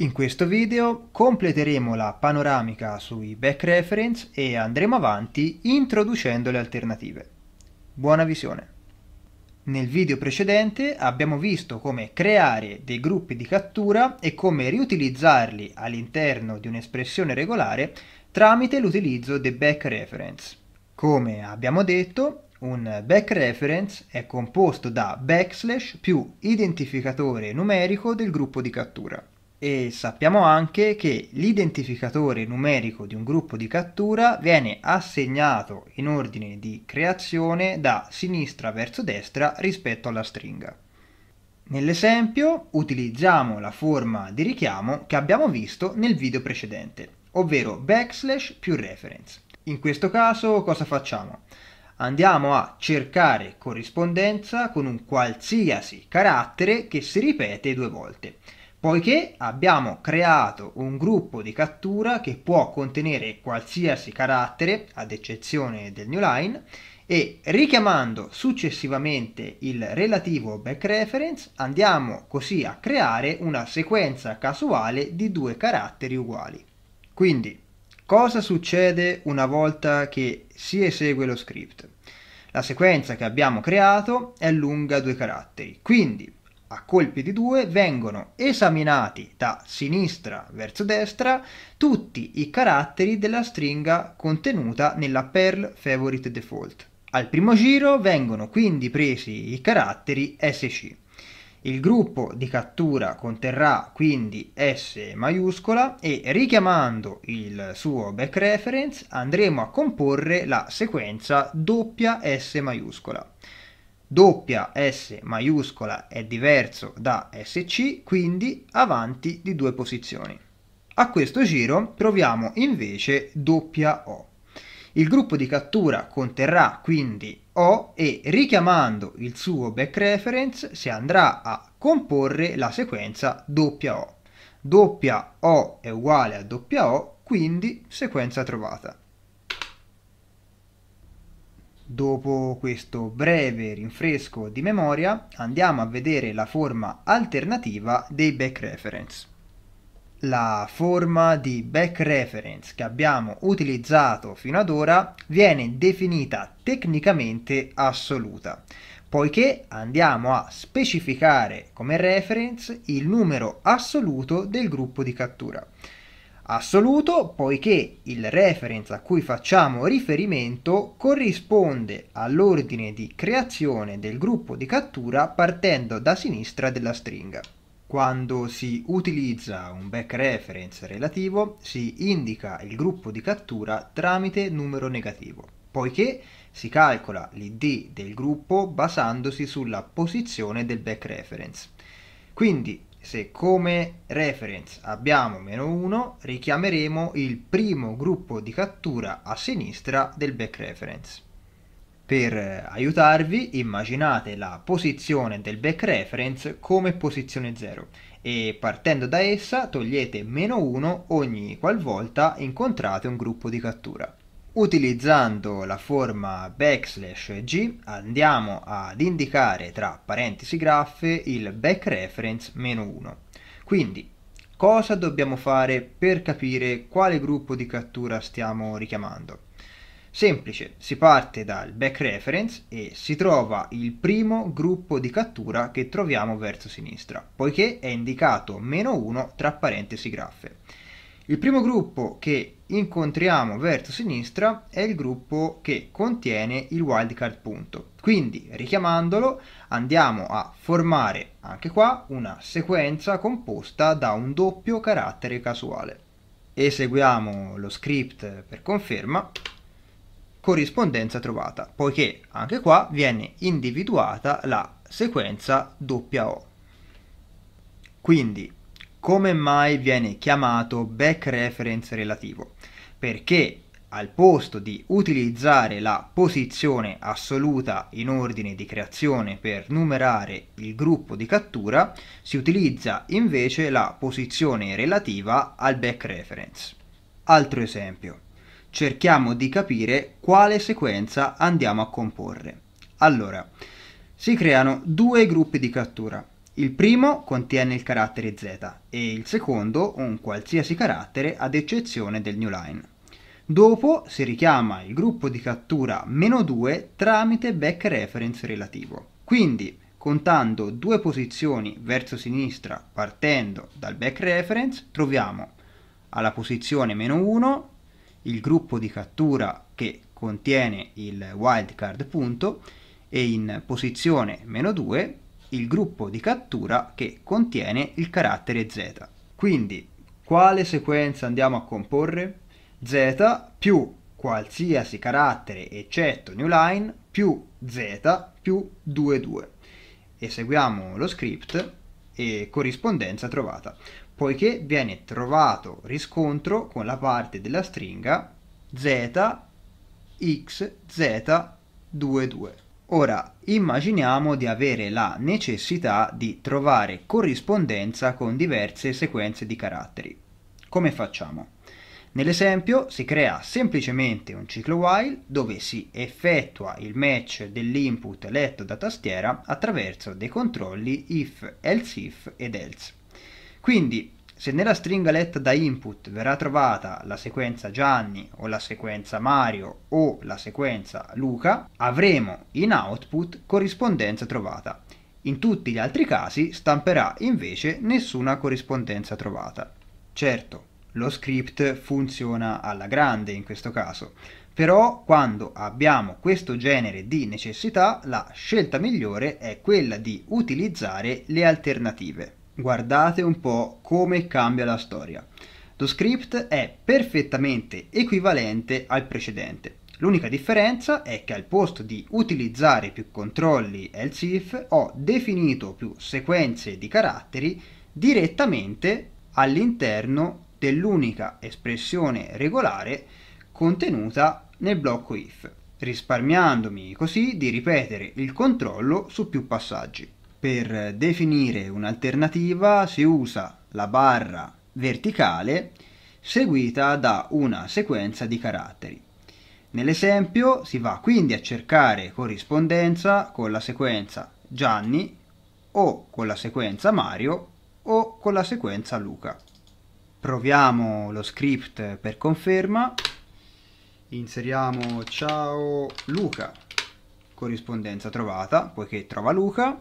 In questo video completeremo la panoramica sui back reference e andremo avanti introducendo le alternative. Buona visione! Nel video precedente abbiamo visto come creare dei gruppi di cattura e come riutilizzarli all'interno di un'espressione regolare tramite l'utilizzo dei back reference. Come abbiamo detto, un back reference è composto da backslash più identificatore numerico del gruppo di cattura e sappiamo anche che l'identificatore numerico di un gruppo di cattura viene assegnato in ordine di creazione da sinistra verso destra rispetto alla stringa. Nell'esempio utilizziamo la forma di richiamo che abbiamo visto nel video precedente, ovvero backslash più reference. In questo caso cosa facciamo? Andiamo a cercare corrispondenza con un qualsiasi carattere che si ripete due volte poiché abbiamo creato un gruppo di cattura che può contenere qualsiasi carattere, ad eccezione del new line e richiamando successivamente il relativo back reference andiamo così a creare una sequenza casuale di due caratteri uguali. Quindi, cosa succede una volta che si esegue lo script? La sequenza che abbiamo creato è lunga due caratteri, quindi a colpi di due vengono esaminati da sinistra verso destra tutti i caratteri della stringa contenuta nella Perl Favorite Default. Al primo giro vengono quindi presi i caratteri SC. Il gruppo di cattura conterrà quindi S maiuscola e richiamando il suo back reference andremo a comporre la sequenza doppia S maiuscola doppia S maiuscola è diverso da SC, quindi avanti di due posizioni. A questo giro troviamo invece doppia O. Il gruppo di cattura conterrà quindi O e richiamando il suo back reference si andrà a comporre la sequenza doppia O. Doppia O è uguale a doppia O, quindi sequenza trovata. Dopo questo breve rinfresco di memoria andiamo a vedere la forma alternativa dei back reference. La forma di back reference che abbiamo utilizzato fino ad ora viene definita tecnicamente assoluta, poiché andiamo a specificare come reference il numero assoluto del gruppo di cattura assoluto poiché il reference a cui facciamo riferimento corrisponde all'ordine di creazione del gruppo di cattura partendo da sinistra della stringa. Quando si utilizza un back reference relativo si indica il gruppo di cattura tramite numero negativo, poiché si calcola l'id del gruppo basandosi sulla posizione del back reference. Quindi se come reference abbiamo meno 1, richiameremo il primo gruppo di cattura a sinistra del back reference. Per eh, aiutarvi immaginate la posizione del back reference come posizione 0 e partendo da essa togliete meno 1 ogni qualvolta incontrate un gruppo di cattura. Utilizzando la forma backslash g andiamo ad indicare tra parentesi graffe il backreference meno 1. Quindi cosa dobbiamo fare per capire quale gruppo di cattura stiamo richiamando? Semplice, si parte dal backreference e si trova il primo gruppo di cattura che troviamo verso sinistra, poiché è indicato meno 1 tra parentesi graffe. Il primo gruppo che incontriamo verso sinistra è il gruppo che contiene il wildcard punto. Quindi, richiamandolo, andiamo a formare anche qua una sequenza composta da un doppio carattere casuale. Eseguiamo lo script per conferma corrispondenza trovata, poiché anche qua viene individuata la sequenza doppia O. Quindi come mai viene chiamato back reference relativo? Perché al posto di utilizzare la posizione assoluta in ordine di creazione per numerare il gruppo di cattura, si utilizza invece la posizione relativa al back reference. Altro esempio. Cerchiamo di capire quale sequenza andiamo a comporre. Allora, si creano due gruppi di cattura. Il primo contiene il carattere z e il secondo un qualsiasi carattere ad eccezione del new line. Dopo si richiama il gruppo di cattura meno 2 tramite back reference relativo. Quindi, contando due posizioni verso sinistra partendo dal back reference, troviamo alla posizione meno 1 il gruppo di cattura che contiene il wildcard punto e in posizione meno 2 il gruppo di cattura che contiene il carattere z. Quindi quale sequenza andiamo a comporre? z più qualsiasi carattere eccetto new line più z più 22. Eseguiamo lo script e corrispondenza trovata, poiché viene trovato riscontro con la parte della stringa z x z 22. Ora immaginiamo di avere la necessità di trovare corrispondenza con diverse sequenze di caratteri. Come facciamo? Nell'esempio si crea semplicemente un ciclo while dove si effettua il match dell'input letto da tastiera attraverso dei controlli if, else if ed else. Quindi se nella stringa letta da input verrà trovata la sequenza Gianni o la sequenza Mario o la sequenza Luca, avremo in output corrispondenza trovata. In tutti gli altri casi stamperà invece nessuna corrispondenza trovata. Certo, lo script funziona alla grande in questo caso, però quando abbiamo questo genere di necessità la scelta migliore è quella di utilizzare le alternative. Guardate un po' come cambia la storia. Lo script è perfettamente equivalente al precedente. L'unica differenza è che al posto di utilizzare più controlli else if ho definito più sequenze di caratteri direttamente all'interno dell'unica espressione regolare contenuta nel blocco if, risparmiandomi così di ripetere il controllo su più passaggi per definire un'alternativa si usa la barra verticale seguita da una sequenza di caratteri. Nell'esempio si va quindi a cercare corrispondenza con la sequenza Gianni o con la sequenza Mario o con la sequenza Luca. Proviamo lo script per conferma, inseriamo ciao Luca, corrispondenza trovata, poiché trova Luca,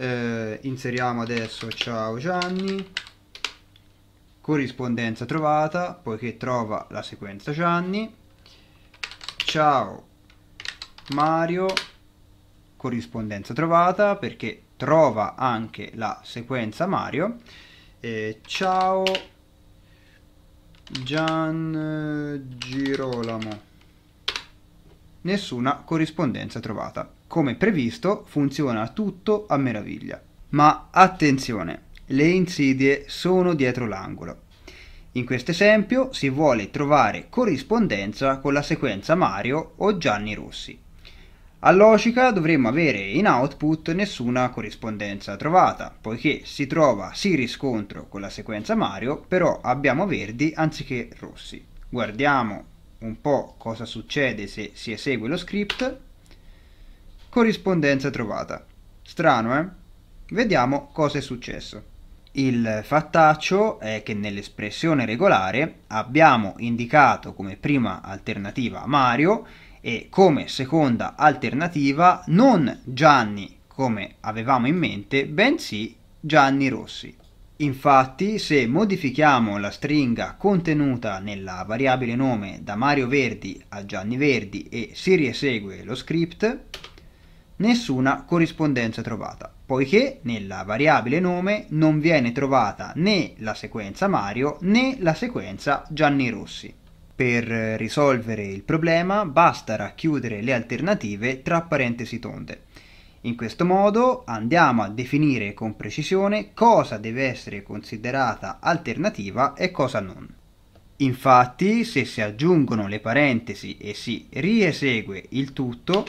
eh, inseriamo adesso ciao Gianni corrispondenza trovata poiché trova la sequenza Gianni ciao Mario corrispondenza trovata perché trova anche la sequenza Mario eh, ciao Gian Girolamo nessuna corrispondenza trovata come previsto, funziona tutto a meraviglia. Ma attenzione, le insidie sono dietro l'angolo. In questo esempio si vuole trovare corrispondenza con la sequenza Mario o Gianni Rossi. A logica dovremmo avere in output nessuna corrispondenza trovata, poiché si trova, si riscontro con la sequenza Mario, però abbiamo verdi anziché rossi. Guardiamo un po' cosa succede se si esegue lo script Corrispondenza trovata. Strano, eh? Vediamo cosa è successo. Il fattaccio è che nell'espressione regolare abbiamo indicato come prima alternativa Mario e come seconda alternativa non Gianni come avevamo in mente, bensì Gianni Rossi. Infatti, se modifichiamo la stringa contenuta nella variabile nome da Mario Verdi a Gianni Verdi e si riesegue lo script, nessuna corrispondenza trovata, poiché nella variabile nome non viene trovata né la sequenza Mario né la sequenza Gianni Rossi. Per risolvere il problema basta racchiudere le alternative tra parentesi tonde. In questo modo andiamo a definire con precisione cosa deve essere considerata alternativa e cosa non. Infatti, se si aggiungono le parentesi e si riesegue il tutto,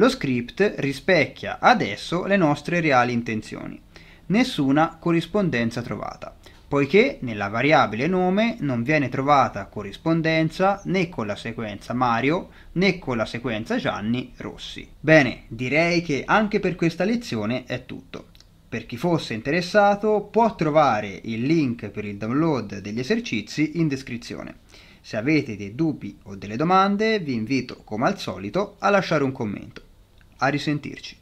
lo script rispecchia adesso le nostre reali intenzioni. Nessuna corrispondenza trovata, poiché nella variabile nome non viene trovata corrispondenza né con la sequenza Mario né con la sequenza Gianni Rossi. Bene, direi che anche per questa lezione è tutto. Per chi fosse interessato può trovare il link per il download degli esercizi in descrizione. Se avete dei dubbi o delle domande vi invito come al solito a lasciare un commento. A risentirci.